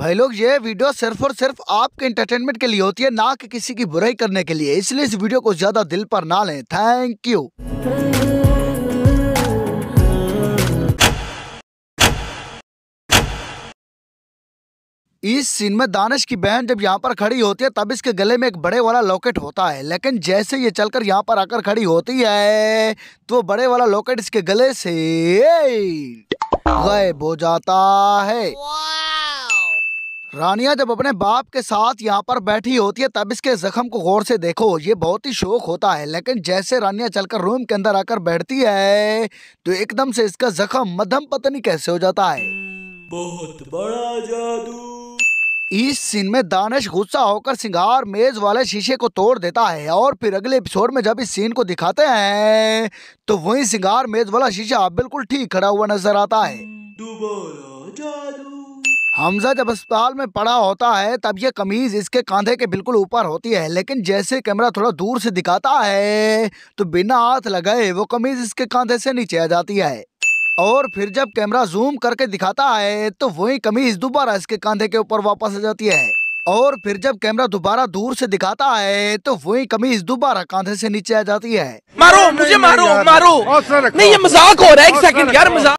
भाई लोग ये वीडियो सिर्फ और सिर्फ आपके एंटरटेनमेंट के लिए होती है ना कि किसी की बुराई करने के लिए इसलिए इस वीडियो को ज्यादा दिल पर ना लें थैंक यू इस सीन में दानिश की बहन जब यहाँ पर खड़ी होती है तब इसके गले में एक बड़े वाला लॉकेट होता है लेकिन जैसे ये चलकर यहाँ पर आकर खड़ी होती है तो बड़े वाला लॉकेट इसके गले से गायब हो जाता है रानिया जब अपने बाप के साथ यहाँ पर बैठी होती है तब इसके जख्म को गौर से देखो ये बहुत ही शौक होता है लेकिन जैसे रानिया चलकर रूम के अंदर आकर बैठती है तो एकदम से इसका जख्म मध्यम पत्नी कैसे हो जाता है बहुत बड़ा जादू इस सीन में दानिश गुस्सा होकर सिंगार मेज वाले शीशे को तोड़ देता है और फिर अगले एपिसोड में जब इस सीन को दिखाते हैं तो वही सिंगार मेज वाला शीशा बिल्कुल ठीक खड़ा हुआ नजर आता है जादू हमजा जब अस्पताल में पड़ा होता है तब ये कमीज इसके कंधे के बिल्कुल ऊपर होती है लेकिन जैसे कैमरा थोड़ा दूर से दिखाता है तो बिना हाथ लगाए वो कमीज इसके कंधे से नीचे आ जाती है और फिर जब कैमरा जूम करके दिखाता है तो वही कमीज दोबारा इसके कंधे के ऊपर वापस आ जाती है और फिर जब कैमरा दोबारा दूर से दिखाता है तो वही कमीज दोबारा कंधे से नीचे आ जाती है मारो मुझे मारो मारो नहीं ये मजाक हो रहा है एक सेकंड यार मजाक